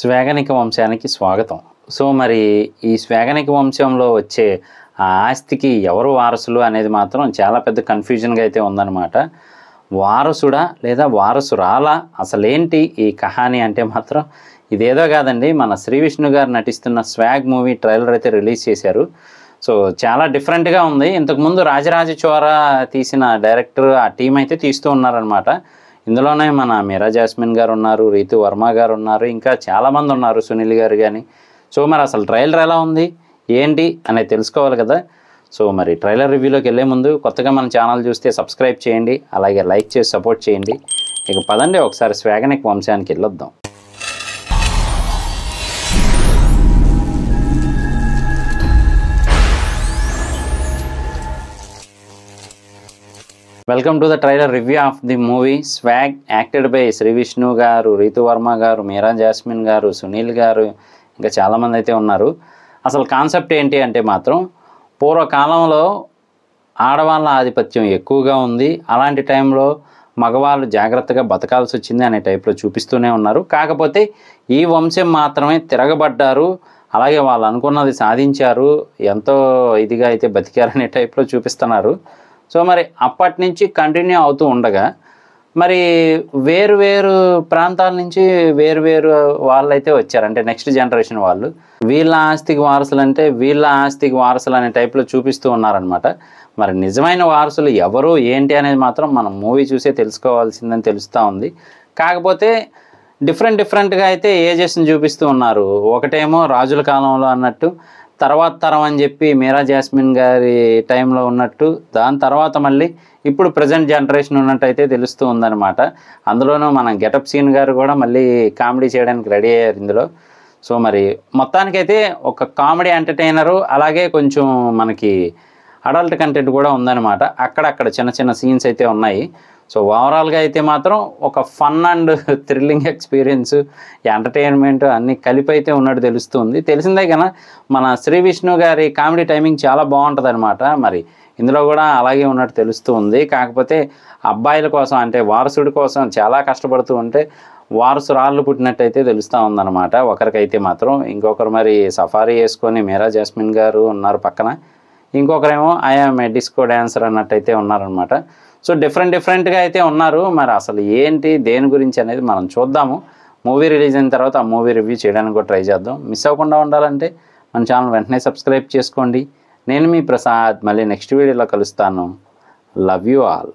స్వేగనిక వంశానికి స్వాగతం సో మరి ఈ స్వేగనిక వంశంలో వచ్చే ఆ ఆస్తికి ఎవరు వారసులు అనేది మాత్రం చాలా పెద్ద కన్ఫ్యూజన్గా అయితే ఉందన్నమాట వారసుడా లేదా వారసురాలా అసలేంటి ఈ కహాని అంటే మాత్రం ఇదేదో కాదండి మన శ్రీ విష్ణు గారు నటిస్తున్న స్వాగ్ మూవీ ట్రైలర్ అయితే రిలీజ్ చేశారు సో చాలా డిఫరెంట్గా ఉంది ఇంతకుముందు రాజరాజ చోర తీసిన డైరెక్టర్ ఆ టీం అయితే తీస్తూ ఉన్నారనమాట ఇందులోనే మన మీరా జాస్మిన్ గారు ఉన్నారు రీతు వర్మ గారు ఉన్నారు ఇంకా చాలామంది ఉన్నారు సునీల్ గారు కానీ సో మరి అసలు ట్రైలర్ ఎలా ఉంది ఏంటి అనేది తెలుసుకోవాలి కదా సో మరి ట్రైలర్ రివ్యూలోకి వెళ్ళే ముందు కొత్తగా మన ఛానల్ చూస్తే సబ్స్క్రైబ్ చేయండి అలాగే లైక్ చేసి సపోర్ట్ చేయండి ఇక పదండి ఒకసారి స్వేగనిక్ వంశానికి వెళ్ళొద్దాం welcome to the trailer review of the movie Swag acted by Shri Vishnu garu Ritu Varma గారు మీరా జాస్మిన్ గారు సునీల్ గారు ఇంకా చాలామంది అయితే ఉన్నారు అసలు కాన్సెప్ట్ ఏంటి అంటే మాత్రం పూర్వకాలంలో ఆడవాళ్ళ ఆధిపత్యం ఎక్కువగా ఉంది అలాంటి టైంలో మగవాళ్ళు జాగ్రత్తగా బతకాల్సి వచ్చింది అనే టైప్లో చూపిస్తూనే ఉన్నారు కాకపోతే ఈ వంశం మాత్రమే తిరగబడ్డారు అలాగే వాళ్ళు అనుకున్నది సాధించారు ఎంతో ఇదిగా అయితే బతికారనే టైప్లో చూపిస్తున్నారు సో మరి అప్పటి నుంచి కంటిన్యూ అవుతూ ఉండగా మరి వేరు వేరు ప్రాంతాల నుంచి వేరు వేరు అయితే వచ్చారు అంటే నెక్స్ట్ జనరేషన్ వాళ్ళు వీళ్ళ ఆస్తికి వారసులు అంటే వీళ్ళ ఆస్తికి వారసులు అనే టైప్లో చూపిస్తూ ఉన్నారనమాట మరి నిజమైన వారసులు ఎవరు ఏంటి అనేది మాత్రం మనం మూవీ చూసే తెలుసుకోవాల్సిందని తెలుస్తూ ఉంది కాకపోతే డిఫరెంట్ డిఫరెంట్గా అయితే ఏజెస్ని చూపిస్తూ ఉన్నారు ఒకటేమో రాజుల కాలంలో అన్నట్టు తర్వాత తరం అని చెప్పి మీరా జాస్మిన్ గారి టైంలో ఉన్నట్టు దాని తర్వాత మళ్ళీ ఇప్పుడు ప్రజెంట్ జనరేషన్ ఉన్నట్టయితే తెలుస్తూ ఉందన్నమాట అందులోనూ మనం గెటప్ సీన్ గారు కూడా మళ్ళీ కామెడీ చేయడానికి రెడీ అయ్యారు ఇందులో సో మరి మొత్తానికైతే ఒక కామెడీ ఎంటర్టైనరు అలాగే కొంచెం మనకి అడల్ట్ కంటెంట్ కూడా ఉందన్నమాట అక్కడక్కడ చిన్న చిన్న సీన్స్ అయితే ఉన్నాయి సో ఓవరాల్గా అయితే మాత్రం ఒక fun and thrilling experience entertainment అన్ని కలిపి అయితే ఉన్నట్టు తెలుస్తుంది తెలిసిందే కదా మన శ్రీ విష్ణు గారి కామెడీ టైమింగ్ చాలా బాగుంటుంది అనమాట మరి ఇందులో కూడా అలాగే ఉన్నట్టు తెలుస్తూ ఉంది కాకపోతే అబ్బాయిల కోసం అంటే వారసుడి కోసం చాలా కష్టపడుతూ ఉంటే వారసురాళ్ళు పుట్టినట్టయితే తెలుస్తూ ఉందన్నమాట ఒకరికైతే మాత్రం ఇంకొకరు మరి సఫారీ వేసుకొని మీరా జాస్మిన్ గారు ఉన్నారు పక్కన ఇంకొకరేమో ఐఎమ్ ఏ డిస్కో డ్యాన్సర్ అన్నట్టయితే ఉన్నారనమాట సో డిఫరెంట్ డిఫరెంట్గా అయితే ఉన్నారు మరి అసలు ఏంటి దేని గురించి అనేది మనం చూద్దాము మూవీ రిలీజ్ అయిన తర్వాత ఆ మూవీ రివ్యూ చేయడానికి కూడా ట్రై చేద్దాం మిస్ అవ్వకుండా ఉండాలంటే మన ఛానల్ వెంటనే సబ్స్క్రైబ్ చేసుకోండి నేను మీ ప్రసాద్ మళ్ళీ నెక్స్ట్ వీడియోలో కలుస్తాను లవ్ యూ ఆల్